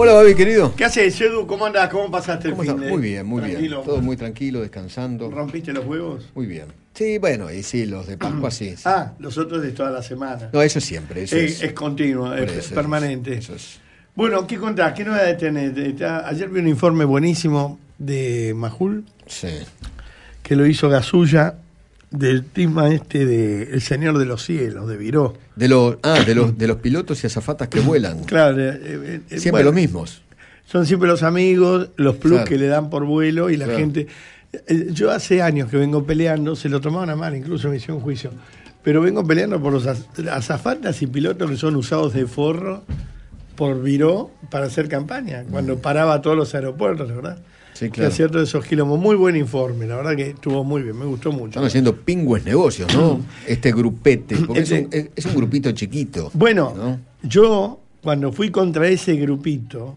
Hola, baby querido. ¿Qué haces, Edu? ¿Cómo andas? ¿Cómo pasaste el fin Muy bien, muy bien. Todo muy tranquilo, descansando. ¿Rompiste los huevos? Muy bien. Sí, bueno, y sí, los de Pascua ah, sí. Ah, los otros de toda la semana. No, eso siempre. Eso es, es, es continuo, es, permanente. eso es. Bueno, ¿qué contás? ¿Qué novedades tenés? Ayer vi un informe buenísimo de Majul. Sí. Que lo hizo Gasulla del tema este de El Señor de los Cielos, de Viró. De los, ah, de los, de los pilotos y azafatas que vuelan. Claro. Eh, eh, eh, siempre los mismos. Son siempre los amigos, los plus que le dan por vuelo y la gente... Yo hace años que vengo peleando, se lo tomaban a mal, incluso me hicieron juicio, pero vengo peleando por los azafatas y pilotos que son usados de forro por Viró para hacer campaña, cuando paraba todos los aeropuertos, la verdad. Sí, claro. Es cierto, esos kilómetros. Muy buen informe, la verdad que estuvo muy bien, me gustó mucho. Están haciendo pingües negocios, ¿no? este grupete, porque este Es, un, grupito chiquito. Bueno, yo cuando fui contra ese grupito,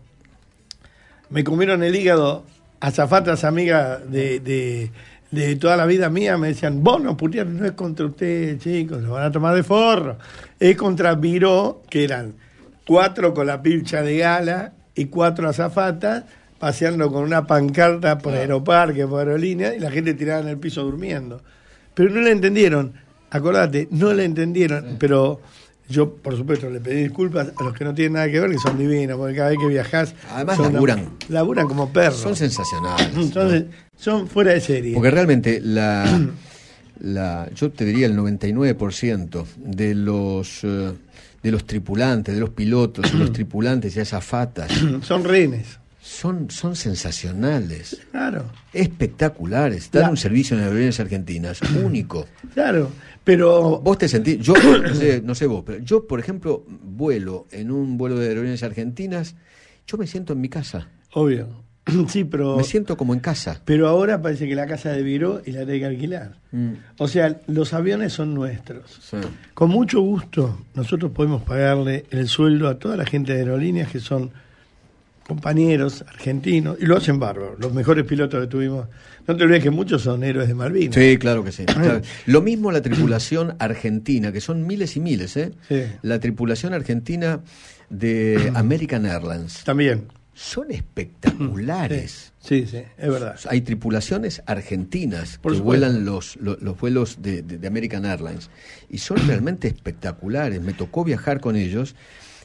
me comieron el hígado azafatas amigas de, de, toda la vida mía, me decían, vos no no es contra ustedes, chicos, se van a tomar de forro. Es contra Viró, que eran cuatro con la pilcha de gala y cuatro azafatas paseando con una pancarta por aeroparque, por aerolínea, y la gente tirada en el piso durmiendo. Pero no la entendieron, acordate, no la entendieron, pero yo, por supuesto, le pedí disculpas a los que no tienen nada que ver, que son divinos, porque cada vez que viajás... Además laburan. Laburan como perros. Son sensacionales. Entonces, Son fuera de serie. Porque realmente la... la yo te diría el 99% de los... Eh, de los tripulantes, de los pilotos, de los tripulantes y azafatas. Son rehenes. Son, son sensacionales. Claro. Espectaculares. Dar un servicio en aerolíneas argentinas único. Claro, pero. Vos te sentís. Yo, no sé, no sé vos, pero yo, por ejemplo, vuelo en un vuelo de aerolíneas argentinas, yo me siento en mi casa. Obvio. sí, pero. Me siento como en casa. Pero ahora parece que la casa de Viró y la tiene que alquilar. Mm. O sea, los aviones son nuestros. Con mucho gusto, nosotros podemos pagarle el sueldo a toda la gente de aerolíneas que son compañeros argentinos, y lo hacen bárbaro, los mejores pilotos que tuvimos. No te olvides que muchos son héroes de Malvinas. Sí, claro que sí. Lo mismo la tripulación argentina, que son miles y miles, ¿eh? La tripulación argentina de American Airlines. También son espectaculares. Sí, sí, es verdad. Hay tripulaciones argentinas que vuelan los, los, vuelos de, de, American Airlines y son realmente espectaculares. Me tocó viajar con ellos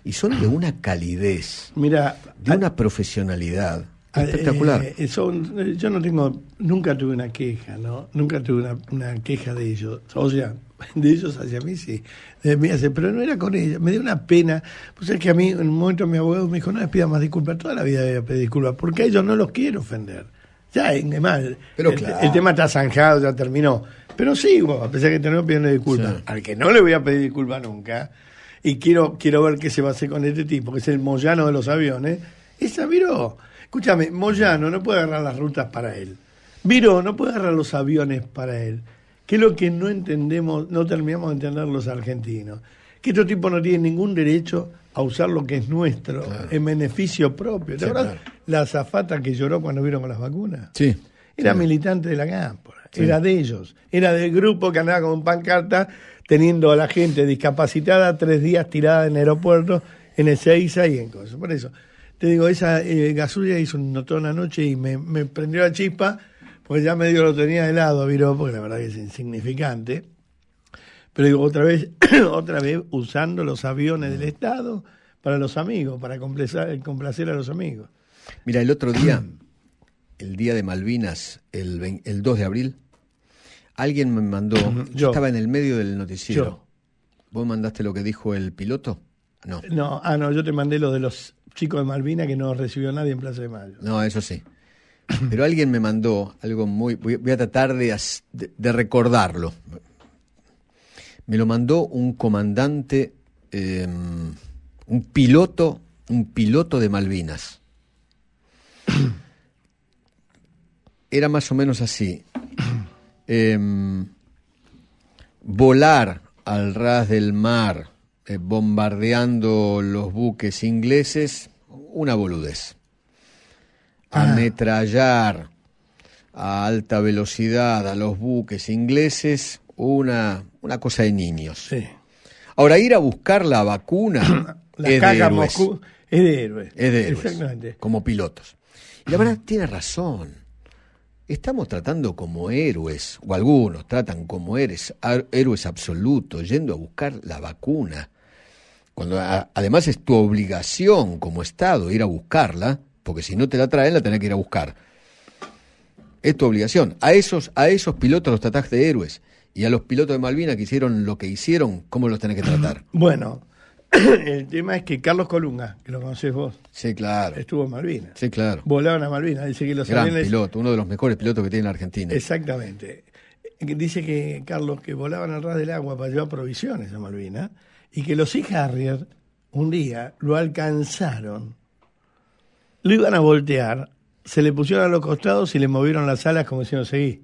y son de una calidez, Mira, de una profesionalidad. Ah, espectacular. Eh, eh, eh, yo no tengo, nunca tuve una queja, ¿no? Nunca tuve una, queja de ellos. O sea, de ellos hacia mí sí. mí pero no era con ellos. Me dio una pena. Pues es que a mí, en un momento, mi abogado me dijo, no les pida más disculpas. Toda la vida voy a pedir disculpas. Porque a ellos no los quiero ofender. Ya, pero el, tema está zanjado, ya terminó. Pero sigo, a pesar que tenemos pidiendo disculpas. Al que no le voy a pedir disculpas nunca. Y quiero, quiero ver qué se va a hacer con este tipo, que es el Moyano de los aviones. Esa miró viró. Escúchame, Moyano no puede agarrar las rutas para él. Viro no puede agarrar los aviones para él. qué es lo que no entendemos, no terminamos de entender los argentinos. Que estos tipos no tienen ningún derecho a usar lo que es nuestro en beneficio propio. ¿Te acuerdas la zafata que lloró cuando vieron con las vacunas? Sí. Era militante de la Cámpora, era de ellos, era del grupo que andaba con pancarta teniendo a la gente discapacitada tres días tirada en aeropuerto en Ezeiza y en cosas. Por eso, te digo, esa eh, Gasulla hizo un notón anoche y me, prendió la chispa, pues ya medio lo tenía de lado, Viro, porque la verdad que es insignificante. Pero digo, otra vez, otra vez usando los aviones del Estado para los amigos, para complacer, complacer a los amigos. Mira, el otro día, el día de Malvinas, el, el 2 de abril, alguien me mandó, yo, estaba en el medio del noticiero. ¿Vos mandaste lo que dijo el piloto? No. No, ah, no, yo te mandé lo de los chicos de Malvinas que no recibió nadie en Plaza de Mayo. No, eso sí. Pero alguien me mandó algo muy. Voy, a tratar de, recordarlo. Me lo mandó un comandante, em, un piloto, un piloto de Malvinas. Era más o menos así. Em, volar al ras del mar eh, bombardeando los buques ingleses, una boludez. Ah. Ametrallar a alta velocidad a los buques ingleses, una, una cosa de niños. Ahora, ir a buscar la vacuna la es, de es de héroes. Es de Como pilotos. Y la verdad, tiene razón. Estamos tratando como héroes, o algunos tratan como héroes, héroes absolutos, yendo a buscar la vacuna. Cuando además es tu obligación como Estado ir a buscarla, porque si no te la traen, la tenés que ir a buscar. Es tu obligación. A esos, a esos pilotos los tratás de héroes. Y a los pilotos de Malvina que hicieron lo que hicieron, ¿cómo los tenés que tratar? Bueno, el tema es que Carlos Colunga, que lo conocés vos. Sí, claro. Estuvo en Malvinas. Sí, claro. volaban a Malvinas. Dice que los Gran piloto, uno de los mejores pilotos que tiene la Argentina. Exactamente. Eh, dice que, Carlos, que volaban al ras del agua para llevar provisiones a Malvinas y que los Sea Harrier un día lo alcanzaron. Lo iban a voltear, se le pusieron a los costados y le movieron las alas como si no seguí.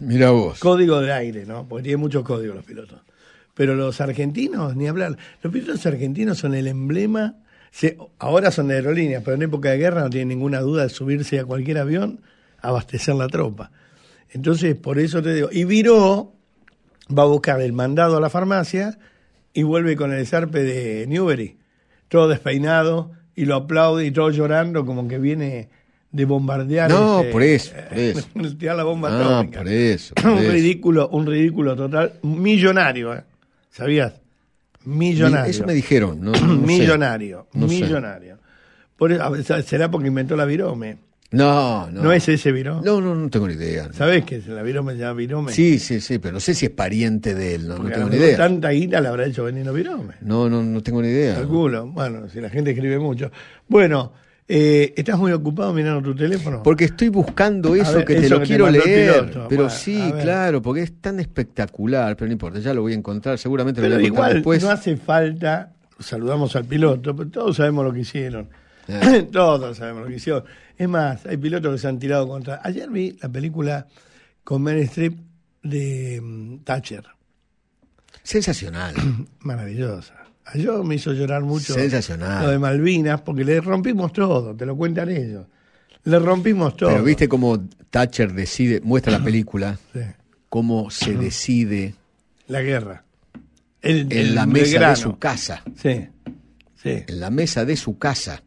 Mira vos. Código de aire, ¿no? Porque tiene muchos códigos los pilotos. Pero los argentinos, ni hablar. Los pilotos argentinos son el emblema. ahora son de aerolíneas, pero en época de guerra no tienen ninguna duda de subirse a cualquier avión a abastecer la tropa. Entonces, por eso te digo. Y Viró va a buscar el mandado a la farmacia y vuelve con el zarpe de Newbery, todo despeinado, y lo aplaude y todo llorando como que viene de bombardear. No, este, por eso, por eh, la bomba ah, atómica. por un ridículo, un ridículo total, millonario, ¿eh? ¿sabías? Millonario. Eso me dijeron, ¿no? millonario, millonario. será porque inventó la virome. No, no. ¿No es ese Virome? No, no, no tengo ni idea. Sabes ¿Sabés que la Virome se llama Virome? Sí, sí, sí, pero no sé si es pariente de él, no, tengo ni idea. tanta guita la habrá hecho Benino Virome. No, no, no tengo ni idea. Calculo. Bueno, si la gente escribe mucho. Bueno, eh, ¿Estás muy ocupado mirando tu teléfono? Porque estoy buscando eso que te lo quiero leer. pero sí, claro, porque es tan espectacular, pero no importa, ya lo voy a encontrar, seguramente pero lo voy a igual, después. No hace falta, saludamos al piloto, pero todos sabemos lo que hicieron. Todos sabemos lo que Es más, hay pilotos que se han tirado contra. Ayer vi la película con Meryl Streep de mm, Thatcher. Sensacional. Maravillosa. A yo me hizo llorar mucho Sensacional. lo de Malvinas, porque le rompimos todo, te lo cuentan ellos. Le rompimos todo. Pero viste cómo Thatcher decide, muestra la película, cómo se decide. La guerra. en la mesa de su casa. sí. En la mesa de su casa.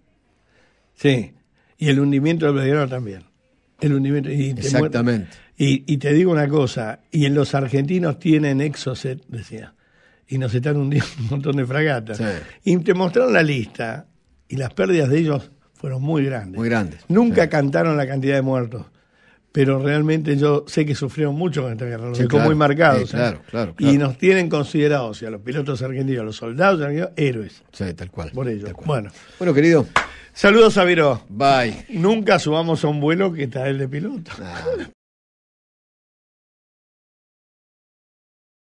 Sí, y el hundimiento del Belgrano también. El hundimiento. Exactamente. Y, te digo una cosa, y en los argentinos tienen Exocet, decía, y nos están hundiendo un montón de fragatas. Y te mostraron la lista, y las pérdidas de ellos fueron muy grandes. Muy grandes. Nunca cantaron la cantidad de muertos pero realmente yo sé que sufrieron mucho con esta guerra, los muy marcados. ¿eh? Y nos tienen considerados, o sea, los pilotos argentinos, los soldados argentinos, héroes. Sí, tal cual. Por ellos Bueno. bueno, querido. Saludos a Viro. Bye. Nunca subamos a un vuelo que está el de piloto.